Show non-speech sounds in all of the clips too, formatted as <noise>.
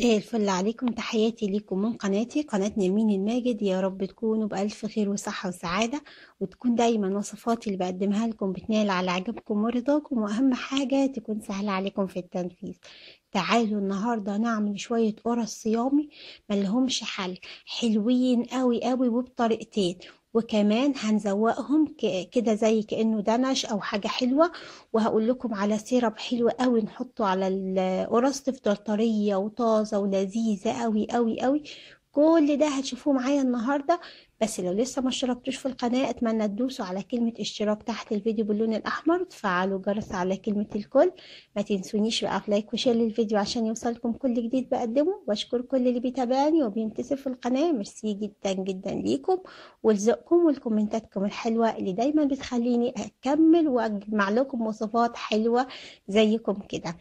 ايه الفل عليكم تحياتي ليكم من قناتي قناة نمين الماجد يا رب تكونوا بألف خير وصحة وسعادة وتكون دايما وصفاتي اللي بقدمها لكم بتنال على عجبكم ورضاكم وأهم حاجة تكون سهلة عليكم في التنفيذ تعالوا النهاردة نعمل شوية قرص صيامي ملهمش حل حلوين قوي قوي وبطريقتين وكمان هنزوقهم كده زي كأنه دنش أو حاجة حلوة وهقول لكم على سيرب حلو قوي نحطه على القرص تفضل طرية وطازة ولذيذة قوي قوي قوي كل ده هتشوفوه معايا النهاردة بس لو لسه ما اشتركتوش في القناة اتمنى تدوسوا على كلمة اشتراك تحت الفيديو باللون الاحمر وتفعلوا جرس على كلمة الكل ما تنسونيش بقى في لايك وشير للفيديو عشان يوصلكم كل جديد بقدمه واشكر كل اللي بيتابعني وبينتسب في القناة ميرسي جدا جدا ليكم ولذوقكم والكومنتاتكم الحلوة اللي دايما بتخليني اكمل واجمع لكم وصفات حلوة زيكم كده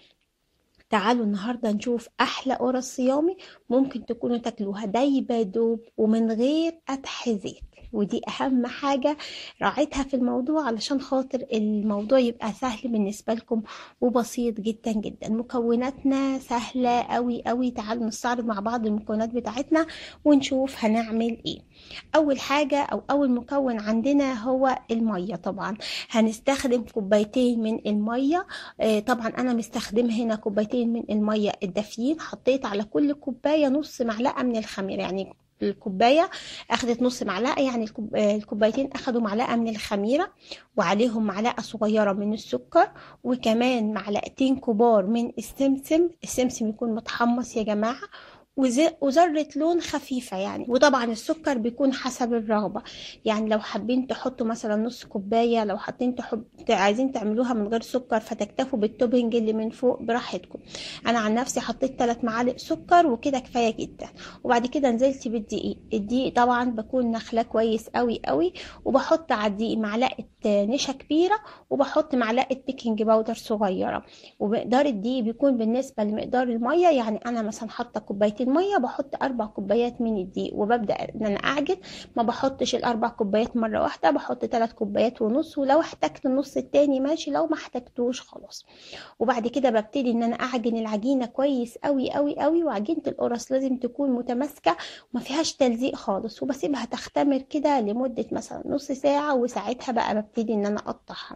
تعالوا النهاردة نشوف أحلى قرص صيامي ممكن تكونوا تاكلوها دايبة دوب ومن غير قدح زيت ودي أهم حاجة راعيتها في الموضوع علشان خاطر الموضوع يبقى سهل بالنسبة لكم وبسيط جدا جدا مكوناتنا سهلة قوي قوي تعالوا نستعرض مع بعض المكونات بتاعتنا ونشوف هنعمل ايه اول حاجه او اول مكون عندنا هو الميه طبعا هنستخدم كوبايتين من الميه آه، طبعا انا مستخدم هنا كوبايتين من الميه الدافيين حطيت على كل كوبايه نص معلقه من الخميره يعني الكوبايه اخدت نص معلقه يعني آه، الكوبايتين اخدوا معلقه من الخميره وعليهم معلقه صغيره من السكر وكمان معلقتين كبار من السمسم السمسم يكون متحمص يا جماعه وذرة لون خفيفة يعني وطبعا السكر بيكون حسب الرغبة يعني لو حابين تحطوا مثلا نص كوباية لو حاطين تحب عايزين تعملوها من غير سكر فتكتفوا بالتوبنج اللي من فوق براحتكم انا عن نفسي حطيت ثلاث معالق سكر وكده كفاية جدا وبعد كده نزلت بالدقيق الدقيق طبعا بكون نخلة كويس قوي قوي وبحط على الدقيق معلقة نشا كبيرة وبحط معلقة بيكنج باودر صغيرة ومقدار الدقيق بيكون بالنسبة لمقدار المية يعني انا مثلا حاطة كوبايتين المية بحط أربع كوبايات من الدقيق وببدأ إن أنا أعجن ما بحطش الأربع كوبايات مرة واحدة بحط تلات كوبايات ونص ولو احتجت النص التاني ماشي لو ما احتجتوش خلاص وبعد كده ببتدي إن أنا أعجن العجينة كويس أوي أوي أوي وعجينة القرص لازم تكون متماسكة وما فيهاش تلزيق خالص وبسيبها تختمر كده لمدة مثلا نص ساعة وساعتها بقى ببتدي إن أنا أقطعها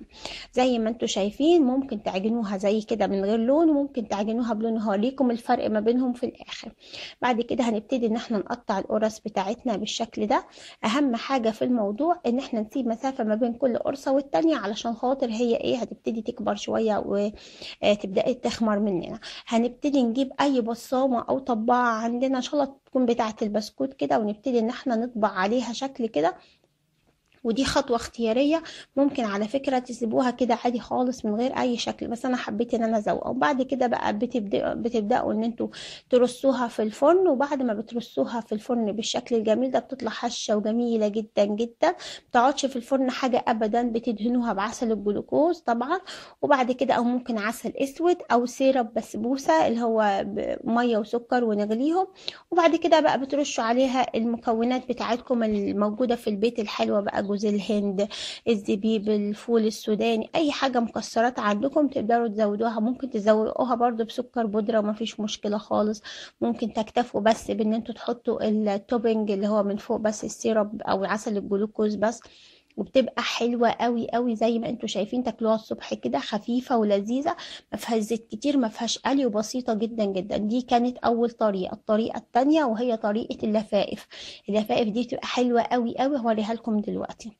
زي ما انتوا شايفين ممكن تعجنوها زي كده من غير لون وممكن تعجنوها بلون هوريكم الفرق ما بينهم في الآخر بعد كده هنبتدي ان احنا نقطع القرص بتاعتنا بالشكل ده اهم حاجة في الموضوع ان احنا نسيب مسافة ما بين كل قرصة والتانية علشان خاطر هي ايه هتبتدي تكبر شوية وتبدأ آه، تخمر مننا هنبتدي نجيب اي بصامة او طباعة عندنا ان شاء الله تكون بتاعة البسكوت كده ونبتدي ان احنا نطبع عليها شكل كده ودي خطوة اختيارية ممكن على فكرة تسيبوها كده عادي خالص من غير اي شكل بس انا حبيت ان انا ازوقها وبعد كده بقى بتبدأ بتبدأوا ان انتوا ترصوها في الفرن وبعد ما بترصوها في الفرن بالشكل الجميل ده بتطلع حشة وجميلة جدا جدا متقعدش في الفرن حاجة ابدا بتدهنوها بعسل الجلوكوز طبعا وبعد كده او ممكن عسل اسود او سيرب بسبوسة اللي هو مية وسكر ونغليهم وبعد كده بقى بترشوا عليها المكونات بتاعتكم الموجودة في البيت الحلوة بقى جوز الهند الزبيب الفول السوداني اي حاجه مكسرات عندكم تقدروا تزودوها ممكن تزودوها برضو بسكر بودره ومفيش مشكله خالص ممكن تكتفوا بس بان انتوا تحطوا التوبنج اللي هو من فوق بس السيرب او عسل الجلوكوز بس وبتبقى حلوه قوي قوي زي ما انتم شايفين تاكلوها الصبح كده خفيفه ولذيذه ما فيهاش زيت كتير ما فيهاش قلي وبسيطه جدا جدا دي كانت اول طريقه الطريقه الثانيه وهي طريقه اللفائف اللفائف دي بتبقى حلوه قوي قوي هوريها لكم دلوقتي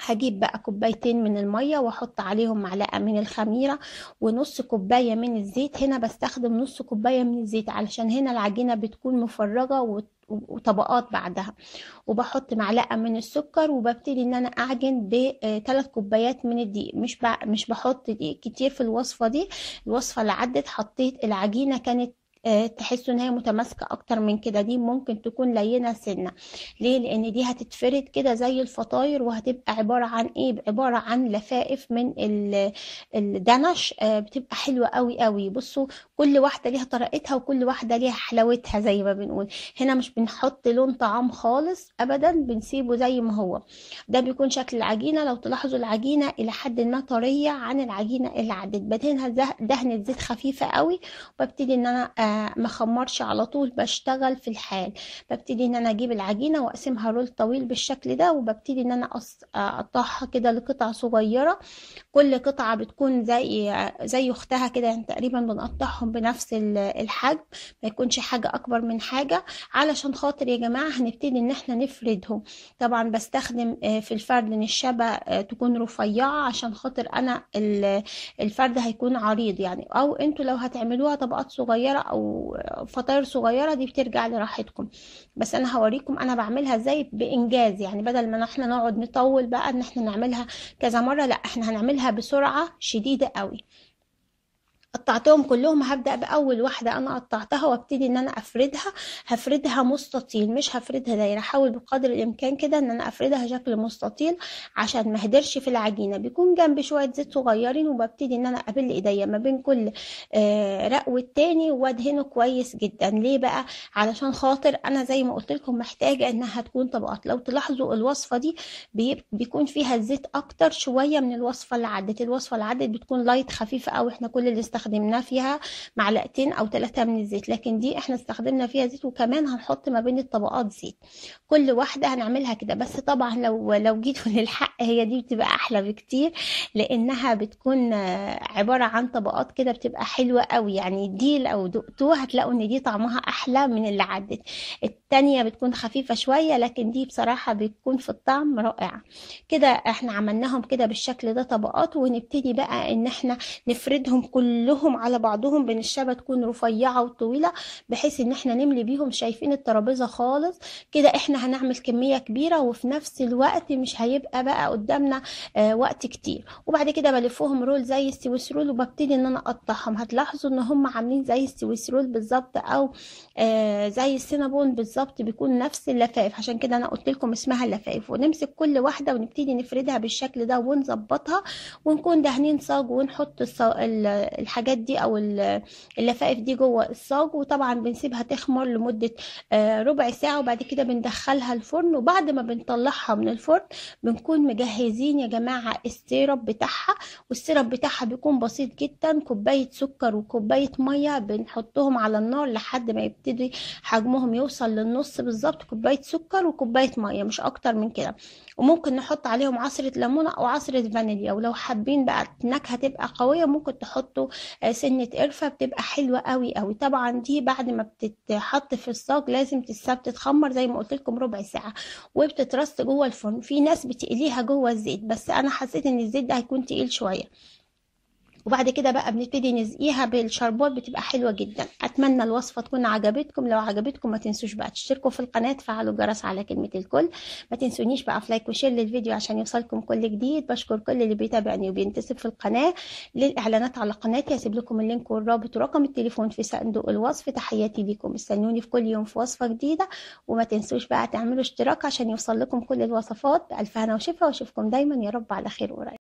هجيب بقى كوبايتين من المية واحط عليهم معلقة من الخميرة ونص كوباية من الزيت هنا بستخدم نص كوباية من الزيت علشان هنا العجينة بتكون مفرغة وطبقات بعدها وبحط معلقه من السكر وببتدي ان انا اعجن بثلاث آه، كوبايات من الدقيق مش مش بحط دقيق كتير في الوصفه دي الوصفه اللي عدت حطيت العجينه كانت آه، تحسوا ان هي متماسكه اكتر من كده دي ممكن تكون لينه سنه ليه لان دي هتتفرد كده زي الفطاير وهتبقى عباره عن ايه عباره عن لفائف من الدنش آه، بتبقى حلوه قوي قوي بصوا كل واحده ليها طريقتها وكل واحده ليها حلاوتها زي ما بنقول هنا مش بنحط لون طعام خالص ابدا بنسيبه زي ما هو ده بيكون شكل العجينه لو تلاحظوا العجينه الى حد ما طريه عن العجينه اللي عدت بدهنها دهنه زيت خفيفه قوي وببتدي ان انا آه، ما اخمرش خمرش على طول بشتغل في الحال ببتدي ان انا اجيب العجينه واقسمها رول طويل بالشكل ده وببتدي ان انا اقطعها كده لقطع صغيره كل قطعه بتكون زي زي اختها كده يعني تقريبا بنقطعهم بنفس الحجم ما يكونش حاجه اكبر من حاجه علشان خاطر يا جماعه هنبتدي ان احنا نفردهم طبعا بستخدم آه، في الفرد ان الشبه آه، تكون رفيعه عشان خاطر انا الفرد هيكون عريض يعني او انتوا لو هتعملوها طبقات صغيره او فطاير صغيره دي بترجع لراحتكم بس انا هوريكم انا بعملها ازاي بانجاز يعني بدل ما احنا نقعد نطول بقى ان احنا نعملها كذا مره لا احنا هنعملها بسرعه شديده قوي قطعتهم كلهم هبدأ بأول واحدة أنا قطعتها وابتدي إن أنا أفردها هفردها مستطيل مش هفردها دايرة أحاول بقدر الإمكان كده إن أنا أفردها شكل مستطيل عشان ما اهدرش في العجينة بيكون جنب شوية زيت صغيرين وببتدي إن أنا أبل إيديا ما بين كل آه، رق والتاني وأدهنه كويس جدا ليه بقى علشان خاطر أنا زي ما قلت لكم محتاجة إنها تكون طبقات لو تلاحظوا الوصفة دي بيكون فيها الزيت أكتر شوية من الوصفة اللي عدت الوصفة اللي عدت بتكون لايت خفيفة أو إحنا كل اللي استخدمنا فيها معلقتين او ثلاثة من الزيت لكن دي احنا استخدمنا فيها زيت وكمان هنحط ما بين الطبقات زيت كل واحدة هنعملها كده بس طبعا لو لو جيتوا <laughs> للحق هي دي بتبقى احلى بكتير لانها بتكون عبارة عن طبقات كده بتبقى حلوة قوي يعني دي لو دقتوها هتلاقوا ان دي طعمها احلى من اللي عدت التانية بتكون خفيفة شوية لكن دي بصراحة بتكون في الطعم رائعة كده احنا عملناهم كده بالشكل ده طبقات ونبتدي بقى ان احنا نفردهم كلهم كلهم على بعضهم بين تكون رفيعه وطويله بحيث ان احنا نملي بيهم شايفين الترابيزه خالص كده احنا هنعمل كميه كبيره وفي نفس الوقت مش هيبقى بقى قدامنا آه وقت كتير وبعد كده بلفهم رول زي السويس رول وببتدي ان انا اقطعهم هتلاحظوا ان هم عاملين زي السويس رول بالظبط او آه زي السينابون بالظبط بيكون نفس اللفائف عشان كده انا قلت لكم اسمها اللفائف ونمسك كل واحده ونبتدي نفردها بالشكل ده ونظبطها ونكون دهنين صاج ونحط الحاجات الحاجات دي او اللفائف دي جوه الصاج وطبعا بنسيبها تخمر لمده آه، ربع ساعه وبعد كده بندخلها الفرن وبعد ما بنطلعها من الفرن بنكون مجهزين يا جماعه السيرب بتاعها والسيرب بتاعها بيكون بسيط جدا كوبايه سكر وكوبايه ميه بنحطهم على النار لحد ما يبتدي حجمهم يوصل للنص بالظبط كوبايه سكر وكوبايه ميه مش اكتر من كده وممكن نحط عليهم عصره ليمونه او عصره فانيليا ولو حابين بقى النكهه تبقى قويه ممكن تحطوا آه، سنه قرفه بتبقى حلوه قوي قوي طبعا دي بعد ما بتتحط في الصاج لازم تتساب تتخمر زي ما قلت لكم ربع ساعه وبتترص جوه الفرن في ناس بتقليها جوه الزيت بس انا حسيت ان الزيت ده هيكون تقيل شويه وبعد كده بقى بنبتدي نزقيها بالشربات بتبقى حلوة جدا أتمنى الوصفة تكون عجبتكم لو عجبتكم ما تنسوش بقى تشتركوا في القناة تفعلوا الجرس على كلمة الكل ما تنسونيش بقى في لايك وشير للفيديو عشان يوصلكم كل جديد بشكر كل اللي بيتابعني وبينتسب في القناة للإعلانات على قناتي هسيب لكم اللينك والرابط ورقم التليفون في صندوق الوصف تحياتي ليكم استنوني في كل يوم في وصفة جديدة وما تنسوش بقى تعملوا اشتراك عشان يوصل لكم كل الوصفات بألف هنا وشفا واشوفكم دايما يا رب على خير وراي